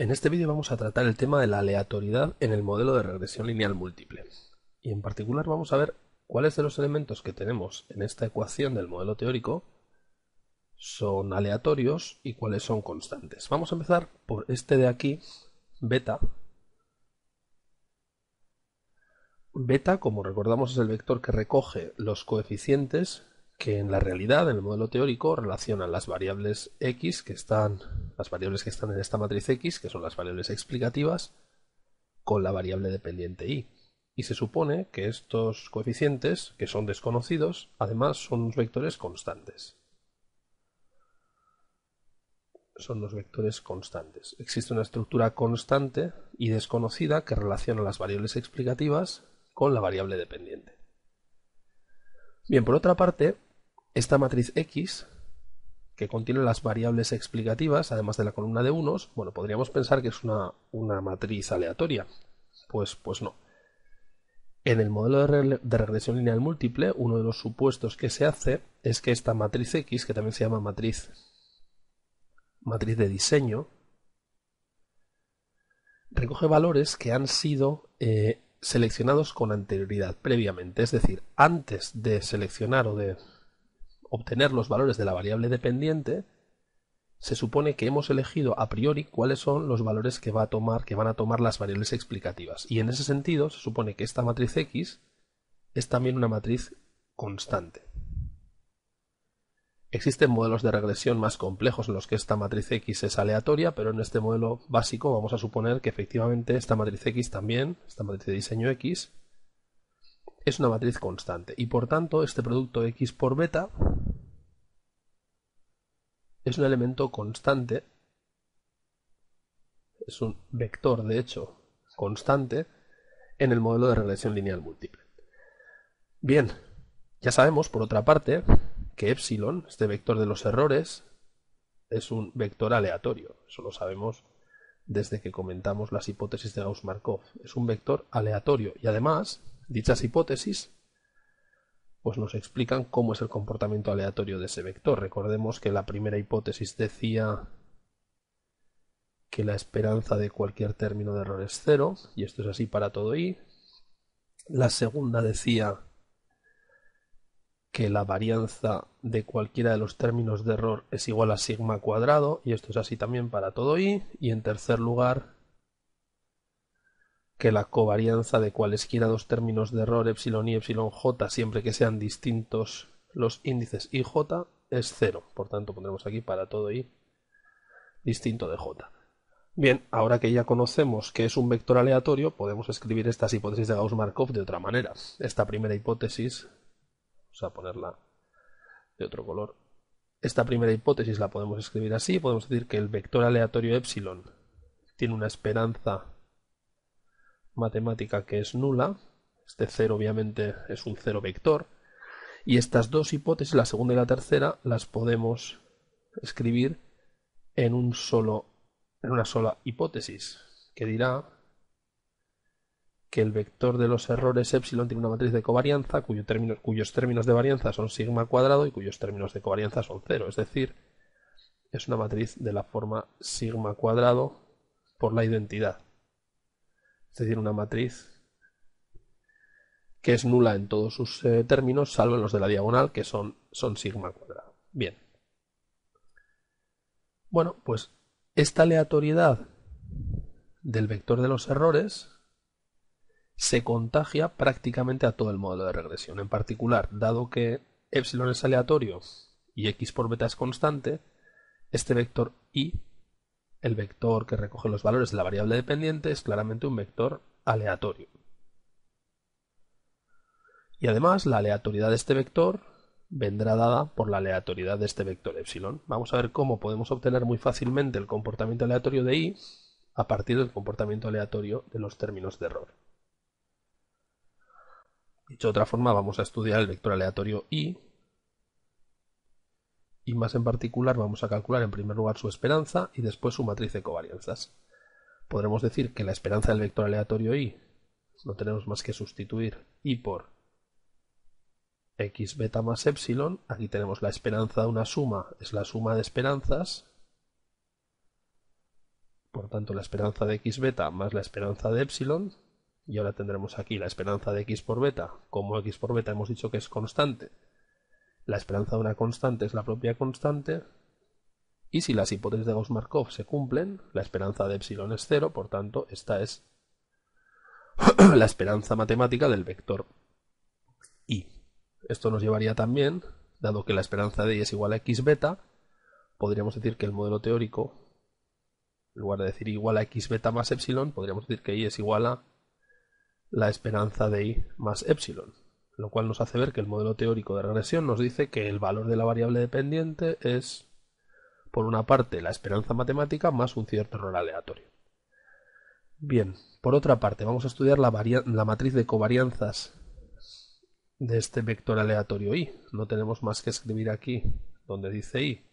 En este vídeo vamos a tratar el tema de la aleatoriedad en el modelo de regresión lineal múltiple. Y en particular vamos a ver cuáles de los elementos que tenemos en esta ecuación del modelo teórico son aleatorios y cuáles son constantes. Vamos a empezar por este de aquí, beta. Beta, como recordamos, es el vector que recoge los coeficientes que en la realidad, en el modelo teórico, relacionan las variables x que están las variables que están en esta matriz X, que son las variables explicativas, con la variable dependiente Y. Y se supone que estos coeficientes, que son desconocidos, además son unos vectores constantes. Son los vectores constantes. Existe una estructura constante y desconocida que relaciona las variables explicativas con la variable dependiente. Bien, por otra parte, esta matriz X que contiene las variables explicativas, además de la columna de unos, bueno, podríamos pensar que es una, matriz aleatoria. Pues, pues no. En el modelo de, regresión lineal múltiple, uno de los supuestos que se hace es que esta matriz X, que también se llama matriz, matriz de diseño, recoge valores que han sido eh, seleccionados con anterioridad, previamente. Es decir, antes de seleccionar o de obtener los valores de la variable dependiente, se supone que hemos elegido a priori cuáles son los valores que va a tomar, que van a tomar las variables explicativas. Y en ese sentido, se supone que esta matriz X es también una matriz constante. Existen modelos de regresión más complejos en los que esta matriz X es aleatoria, pero en este modelo básico vamos a suponer que efectivamente esta matriz X también, esta matriz de diseño X, es una matriz constante y por tanto este producto X por beta es un elemento constante, es un vector de hecho constante en el modelo de regresión lineal múltiple. Bien, ya sabemos por otra parte que epsilon, este vector de los errores, es un vector aleatorio, eso lo sabemos desde que comentamos las hipótesis de Gauss-Markov, es un vector aleatorio y además dichas hipótesis pues nos explican cómo es el comportamiento aleatorio de ese vector. Recordemos que la primera hipótesis decía que la esperanza de cualquier término de error es cero, y esto es así para todo i. La segunda decía que la varianza de cualquiera de los términos de error es igual a sigma cuadrado, y esto es así también para todo i. Y en tercer lugar, que la covarianza de cualesquiera dos términos de error epsilon y epsilon j siempre que sean distintos los índices y j es cero. Por tanto, pondremos aquí para todo i distinto de j. Bien, ahora que ya conocemos que es un vector aleatorio, podemos escribir estas hipótesis de Gauss-Markov de otra manera. Esta primera hipótesis, vamos a ponerla de otro color. Esta primera hipótesis la podemos escribir así, podemos decir que el vector aleatorio epsilon tiene una esperanza matemática que es nula, este cero obviamente es un cero vector, y estas dos hipótesis, la segunda y la tercera, las podemos escribir en un solo en una sola hipótesis, que dirá que el vector de los errores epsilon tiene una matriz de covarianza cuyos términos de varianza son sigma cuadrado y cuyos términos de covarianza son cero, es decir, es una matriz de la forma sigma cuadrado por la identidad es decir, una matriz que es nula en todos sus eh, términos, salvo en los de la diagonal, que son, son sigma cuadrado. Bien. Bueno, pues esta aleatoriedad del vector de los errores se contagia prácticamente a todo el modelo de regresión. En particular, dado que epsilon es aleatorio y x por beta es constante, este vector i el vector que recoge los valores de la variable dependiente es claramente un vector aleatorio. Y además la aleatoriedad de este vector vendrá dada por la aleatoriedad de este vector epsilon. Vamos a ver cómo podemos obtener muy fácilmente el comportamiento aleatorio de i a partir del comportamiento aleatorio de los términos de error. Dicho de otra forma, vamos a estudiar el vector aleatorio i y más en particular vamos a calcular en primer lugar su esperanza y después su matriz de covarianzas. Podremos decir que la esperanza del vector aleatorio y no tenemos más que sustituir y por x beta más epsilon, aquí tenemos la esperanza de una suma, es la suma de esperanzas, por tanto la esperanza de x beta más la esperanza de epsilon, y ahora tendremos aquí la esperanza de x por beta, como x por beta hemos dicho que es constante, la esperanza de una constante es la propia constante. Y si las hipótesis de Gauss-Markov se cumplen, la esperanza de epsilon es cero, por tanto, esta es la esperanza matemática del vector i. Esto nos llevaría también, dado que la esperanza de i es igual a x beta, podríamos decir que el modelo teórico, en lugar de decir igual a x beta más epsilon, podríamos decir que i es igual a la esperanza de i más epsilon lo cual nos hace ver que el modelo teórico de regresión nos dice que el valor de la variable dependiente es, por una parte, la esperanza matemática más un cierto error aleatorio. Bien, por otra parte, vamos a estudiar la, matriz de covarianzas de este vector aleatorio y, No tenemos más que escribir aquí donde dice y,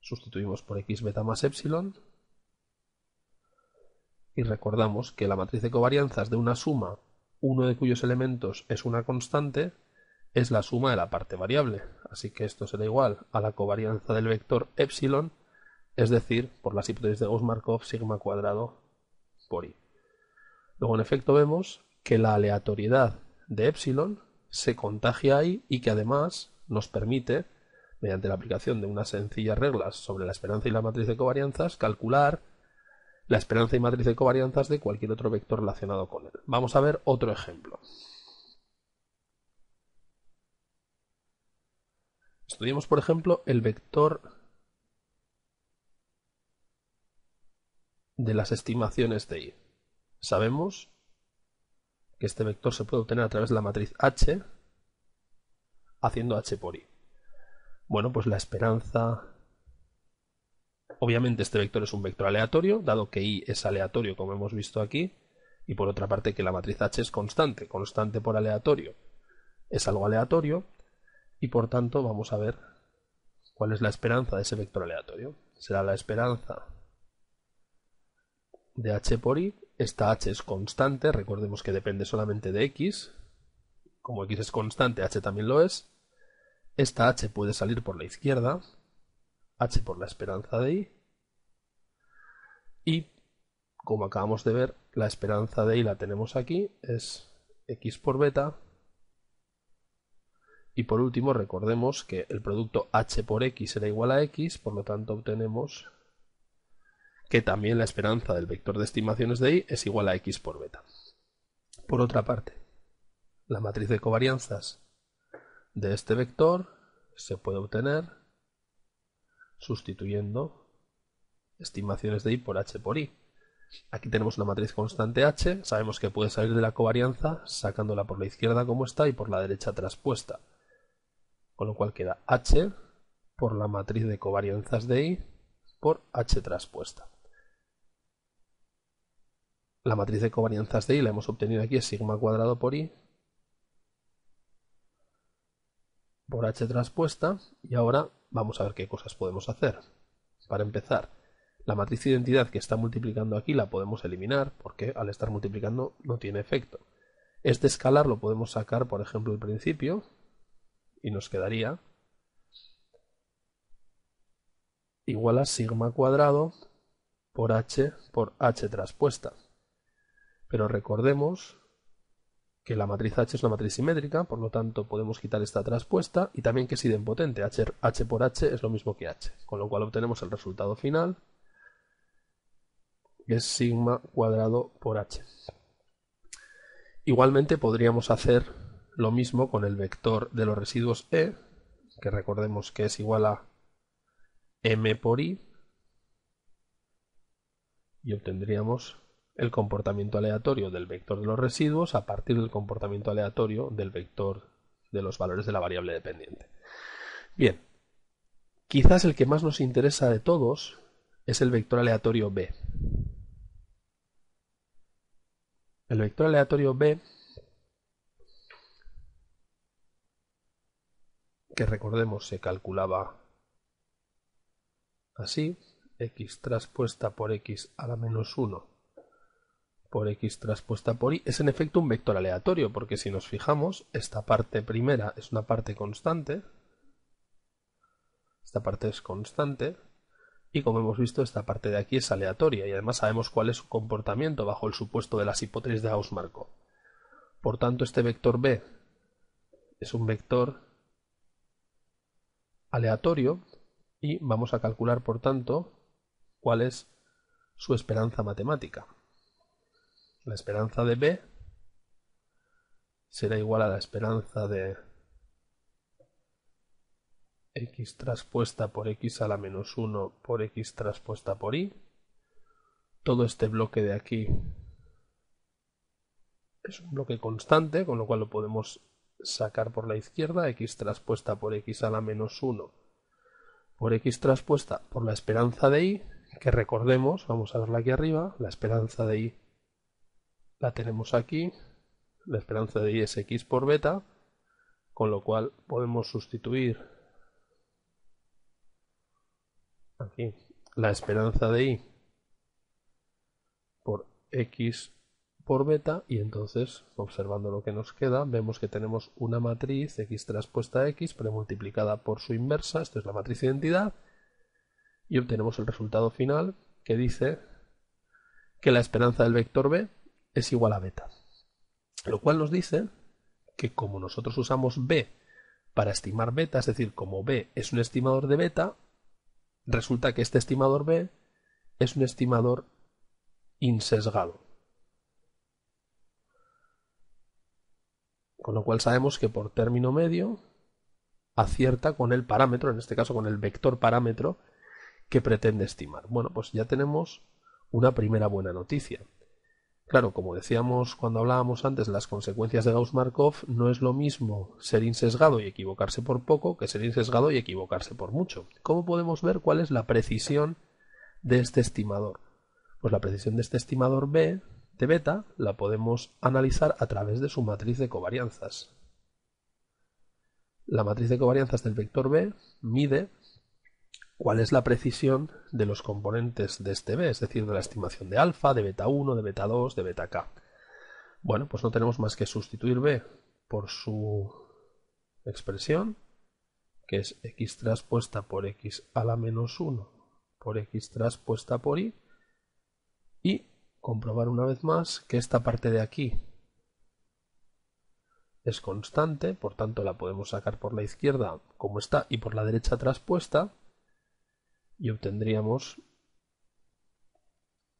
Sustituimos por x beta más epsilon. Y recordamos que la matriz de covarianzas de una suma uno de cuyos elementos es una constante, es la suma de la parte variable. Así que esto será igual a la covarianza del vector epsilon, es decir, por las hipótesis de Gauss-Markov, sigma cuadrado por i. Luego, en efecto, vemos que la aleatoriedad de epsilon se contagia ahí y que además nos permite, mediante la aplicación de unas sencillas reglas sobre la esperanza y la matriz de covarianzas, calcular la esperanza y matriz de covarianzas de cualquier otro vector relacionado con él. Vamos a ver otro ejemplo. Estudiemos, por ejemplo, el vector de las estimaciones de i. Sabemos que este vector se puede obtener a través de la matriz h haciendo h por i. Bueno, pues la esperanza Obviamente este vector es un vector aleatorio, dado que i es aleatorio como hemos visto aquí, y por otra parte que la matriz H es constante, constante por aleatorio es algo aleatorio, y por tanto vamos a ver cuál es la esperanza de ese vector aleatorio. Será la esperanza de h por i, esta h es constante, recordemos que depende solamente de x, como x es constante, h también lo es, esta h puede salir por la izquierda, H por la esperanza de I. Y, como acabamos de ver, la esperanza de y la tenemos aquí, es X por beta. Y por último, recordemos que el producto H por X era igual a X, por lo tanto obtenemos que también la esperanza del vector de estimaciones de y es igual a x por beta. Por otra parte, la matriz de covarianzas de este vector se puede obtener sustituyendo estimaciones de i por h por i. Aquí tenemos una matriz constante h, sabemos que puede salir de la covarianza sacándola por la izquierda como está y por la derecha traspuesta. Con lo cual queda h por la matriz de covarianzas de i por h traspuesta. La matriz de covarianzas de i la hemos obtenido aquí, es sigma cuadrado por i por h traspuesta y ahora Vamos a ver qué cosas podemos hacer. Para empezar, la matriz de identidad que está multiplicando aquí la podemos eliminar porque al estar multiplicando no tiene efecto. Este escalar lo podemos sacar, por ejemplo, al principio y nos quedaría igual a sigma cuadrado por h por h traspuesta. Pero recordemos que la matriz H es una matriz simétrica, por lo tanto podemos quitar esta traspuesta y también que es idempotente, H, H por H es lo mismo que H, con lo cual obtenemos el resultado final, que es sigma cuadrado por H. Igualmente podríamos hacer lo mismo con el vector de los residuos E, que recordemos que es igual a M por I, y obtendríamos el comportamiento aleatorio del vector de los residuos a partir del comportamiento aleatorio del vector de los valores de la variable dependiente. Bien, quizás el que más nos interesa de todos es el vector aleatorio B. El vector aleatorio B, que recordemos se calculaba así, x traspuesta por x a la menos 1 por x traspuesta por y es en efecto un vector aleatorio, porque si nos fijamos, esta parte primera es una parte constante, esta parte es constante, y como hemos visto, esta parte de aquí es aleatoria, y además sabemos cuál es su comportamiento bajo el supuesto de las hipótesis de gauss Por tanto, este vector B es un vector aleatorio, y vamos a calcular, por tanto, cuál es su esperanza matemática. La esperanza de B será igual a la esperanza de x traspuesta por x a la menos 1 por x traspuesta por y. Todo este bloque de aquí es un bloque constante, con lo cual lo podemos sacar por la izquierda, x traspuesta por x a la menos 1 por x traspuesta por la esperanza de y, que recordemos, vamos a verla aquí arriba, la esperanza de y la tenemos aquí, la esperanza de Y es X por beta, con lo cual podemos sustituir aquí la esperanza de Y por X por beta y entonces observando lo que nos queda vemos que tenemos una matriz X traspuesta a X premultiplicada por su inversa, esto es la matriz de identidad y obtenemos el resultado final que dice que la esperanza del vector B es igual a beta. Lo cual nos dice que como nosotros usamos B para estimar beta, es decir, como B es un estimador de beta, resulta que este estimador B es un estimador insesgado. Con lo cual sabemos que por término medio acierta con el parámetro, en este caso con el vector parámetro que pretende estimar. Bueno, pues ya tenemos una primera buena noticia. Claro, como decíamos cuando hablábamos antes, las consecuencias de Gauss-Markov no es lo mismo ser insesgado y equivocarse por poco que ser insesgado y equivocarse por mucho. ¿Cómo podemos ver cuál es la precisión de este estimador? Pues la precisión de este estimador B de beta la podemos analizar a través de su matriz de covarianzas. La matriz de covarianzas del vector B mide cuál es la precisión de los componentes de este B, es decir, de la estimación de alfa, de beta 1, de beta 2, de beta k. Bueno, pues no tenemos más que sustituir B por su expresión, que es x traspuesta por x a la menos 1 por x traspuesta por y, y comprobar una vez más que esta parte de aquí es constante, por tanto la podemos sacar por la izquierda como está y por la derecha traspuesta, y obtendríamos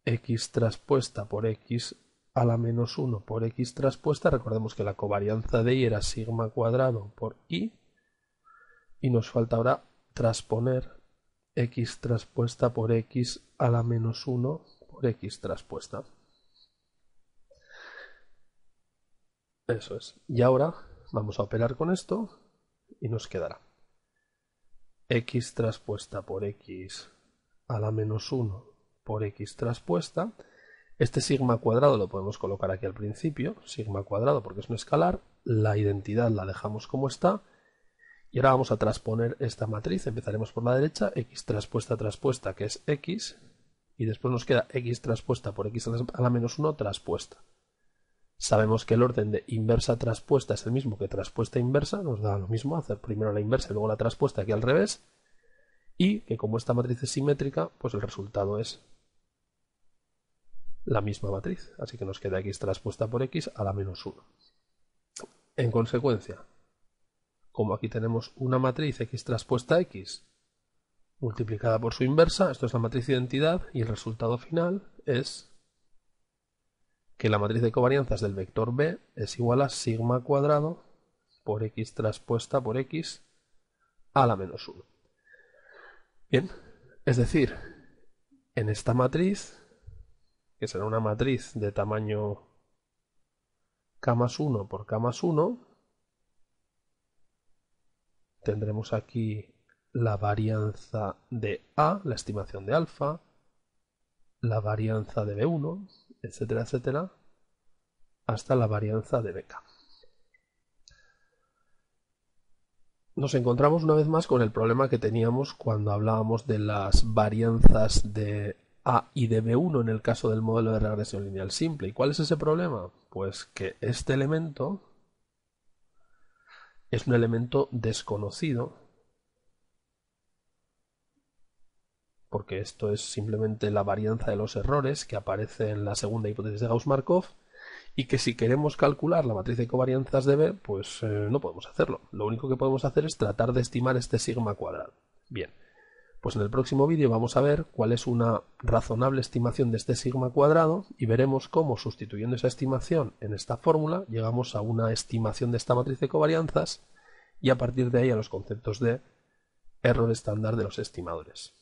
x traspuesta por x a la menos 1 por x traspuesta. Recordemos que la covarianza de y era sigma cuadrado por y. Y nos falta ahora transponer x traspuesta por x a la menos 1 por x traspuesta. Eso es. Y ahora vamos a operar con esto y nos quedará x traspuesta por x a la menos 1 por x traspuesta. Este sigma cuadrado lo podemos colocar aquí al principio, sigma cuadrado porque es un escalar, la identidad la dejamos como está, y ahora vamos a transponer esta matriz, empezaremos por la derecha, x traspuesta traspuesta que es x, y después nos queda x traspuesta por x a la menos 1 traspuesta. Sabemos que el orden de inversa traspuesta es el mismo que traspuesta inversa, nos da lo mismo hacer primero la inversa y luego la traspuesta aquí al revés, y que como esta matriz es simétrica, pues el resultado es la misma matriz, así que nos queda x traspuesta por x a la menos 1. En consecuencia, como aquí tenemos una matriz x traspuesta x multiplicada por su inversa, esto es la matriz identidad y el resultado final es que la matriz de covarianzas del vector B es igual a sigma cuadrado por x traspuesta por x a la menos 1. Bien, es decir, en esta matriz, que será una matriz de tamaño k más 1 por k más 1, tendremos aquí la varianza de A, la estimación de alfa, la varianza de B1, etcétera, etcétera, hasta la varianza de BK. Nos encontramos una vez más con el problema que teníamos cuando hablábamos de las varianzas de A y de B1 en el caso del modelo de regresión lineal simple. ¿Y cuál es ese problema? Pues que este elemento es un elemento desconocido porque esto es simplemente la varianza de los errores que aparece en la segunda hipótesis de Gauss-Markov, y que si queremos calcular la matriz de covarianzas de B, pues eh, no podemos hacerlo. Lo único que podemos hacer es tratar de estimar este sigma cuadrado. Bien, pues en el próximo vídeo vamos a ver cuál es una razonable estimación de este sigma cuadrado y veremos cómo sustituyendo esa estimación en esta fórmula llegamos a una estimación de esta matriz de covarianzas y a partir de ahí a los conceptos de error estándar de los estimadores.